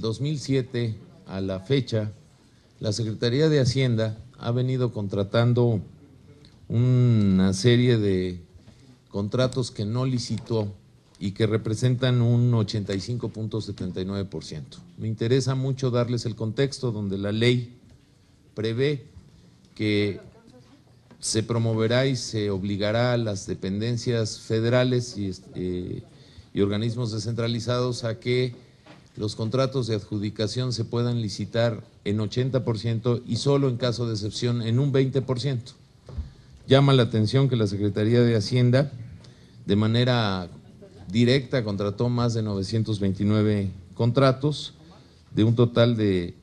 2007 a la fecha, la Secretaría de Hacienda ha venido contratando una serie de contratos que no licitó y que representan un 85.79%. Me interesa mucho darles el contexto donde la ley prevé que se promoverá y se obligará a las dependencias federales y eh, organismos descentralizados a que los contratos de adjudicación se puedan licitar en 80% y solo en caso de excepción en un 20%. Llama la atención que la Secretaría de Hacienda de manera directa contrató más de 929 contratos de un total de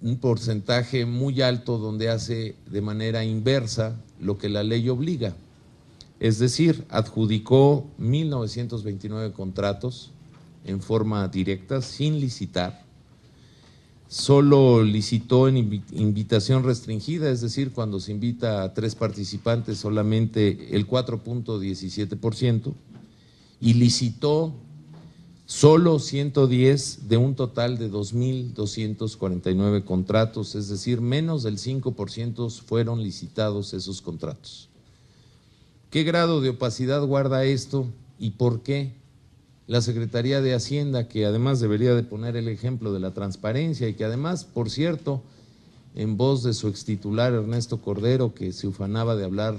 un porcentaje muy alto donde hace de manera inversa lo que la ley obliga. Es decir, adjudicó 1.929 contratos, en forma directa, sin licitar. Solo licitó en invitación restringida, es decir, cuando se invita a tres participantes solamente el 4.17%, y licitó solo 110 de un total de 2.249 contratos, es decir, menos del 5% fueron licitados esos contratos. ¿Qué grado de opacidad guarda esto y por qué la Secretaría de Hacienda, que además debería de poner el ejemplo de la transparencia y que además, por cierto, en voz de su extitular Ernesto Cordero, que se ufanaba de hablar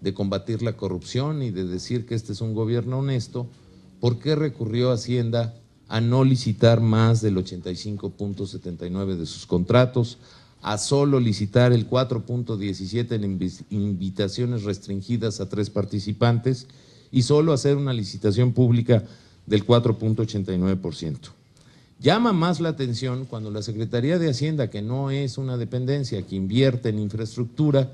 de combatir la corrupción y de decir que este es un gobierno honesto, ¿por qué recurrió Hacienda a no licitar más del 85.79 de sus contratos, a solo licitar el 4.17 en invitaciones restringidas a tres participantes y solo hacer una licitación pública del 4.89%. Llama más la atención cuando la Secretaría de Hacienda, que no es una dependencia, que invierte en infraestructura,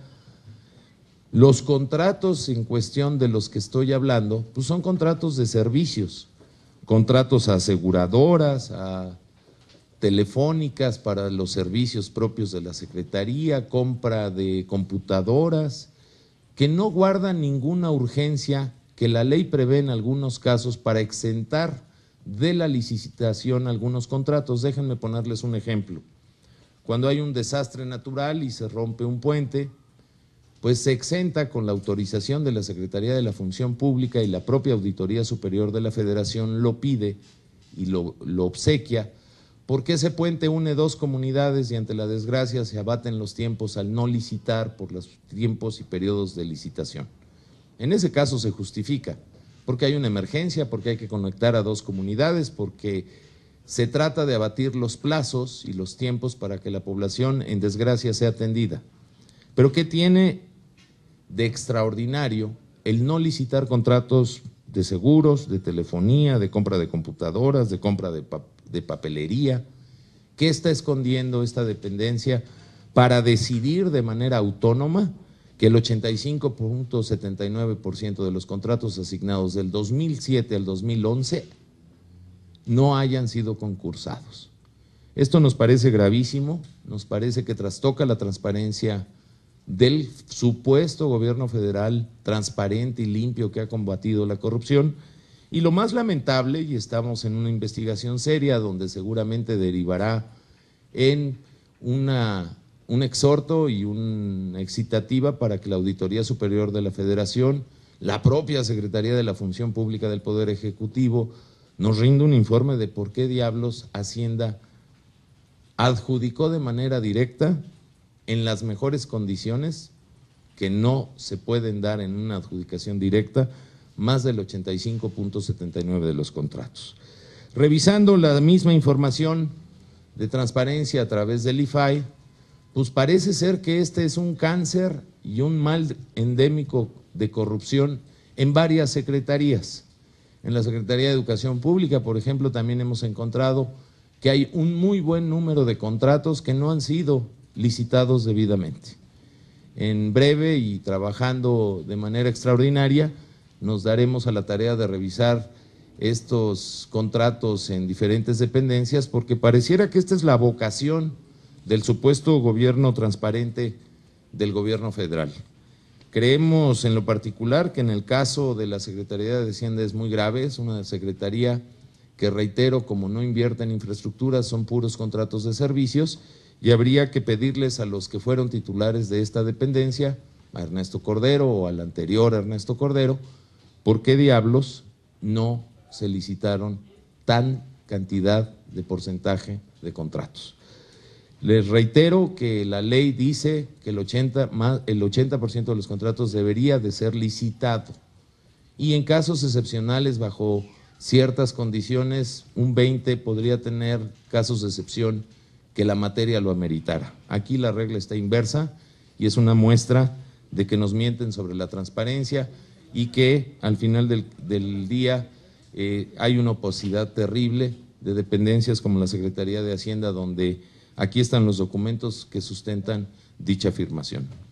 los contratos en cuestión de los que estoy hablando, pues son contratos de servicios, contratos a aseguradoras, a telefónicas para los servicios propios de la Secretaría, compra de computadoras, que no guardan ninguna urgencia que la ley prevé en algunos casos para exentar de la licitación algunos contratos. Déjenme ponerles un ejemplo. Cuando hay un desastre natural y se rompe un puente, pues se exenta con la autorización de la Secretaría de la Función Pública y la propia Auditoría Superior de la Federación lo pide y lo, lo obsequia, porque ese puente une dos comunidades y ante la desgracia se abaten los tiempos al no licitar por los tiempos y periodos de licitación. En ese caso se justifica, porque hay una emergencia, porque hay que conectar a dos comunidades, porque se trata de abatir los plazos y los tiempos para que la población en desgracia sea atendida. Pero ¿qué tiene de extraordinario el no licitar contratos de seguros, de telefonía, de compra de computadoras, de compra de, papelería? ¿Qué está escondiendo esta dependencia para decidir de manera autónoma? que el 85.79% de los contratos asignados del 2007 al 2011 no hayan sido concursados. Esto nos parece gravísimo, nos parece que trastoca la transparencia del supuesto gobierno federal transparente y limpio que ha combatido la corrupción. Y lo más lamentable, y estamos en una investigación seria donde seguramente derivará en una un exhorto y una excitativa para que la Auditoría Superior de la Federación, la propia Secretaría de la Función Pública del Poder Ejecutivo, nos rinda un informe de por qué diablos Hacienda adjudicó de manera directa en las mejores condiciones que no se pueden dar en una adjudicación directa más del 85.79 de los contratos. Revisando la misma información de transparencia a través del IFAI, pues parece ser que este es un cáncer y un mal endémico de corrupción en varias secretarías. En la Secretaría de Educación Pública, por ejemplo, también hemos encontrado que hay un muy buen número de contratos que no han sido licitados debidamente. En breve y trabajando de manera extraordinaria, nos daremos a la tarea de revisar estos contratos en diferentes dependencias porque pareciera que esta es la vocación del supuesto gobierno transparente del gobierno federal. Creemos en lo particular que en el caso de la Secretaría de Hacienda es muy grave, es una secretaría que reitero, como no invierte en infraestructura, son puros contratos de servicios y habría que pedirles a los que fueron titulares de esta dependencia, a Ernesto Cordero o al anterior Ernesto Cordero, por qué diablos no se licitaron tan cantidad de porcentaje de contratos. Les reitero que la ley dice que el 80%, más, el 80 de los contratos debería de ser licitado y en casos excepcionales bajo ciertas condiciones un 20 podría tener casos de excepción que la materia lo ameritara. Aquí la regla está inversa y es una muestra de que nos mienten sobre la transparencia y que al final del, día eh, hay una oposidad terrible de dependencias como la Secretaría de Hacienda donde Aquí están los documentos que sustentan dicha afirmación.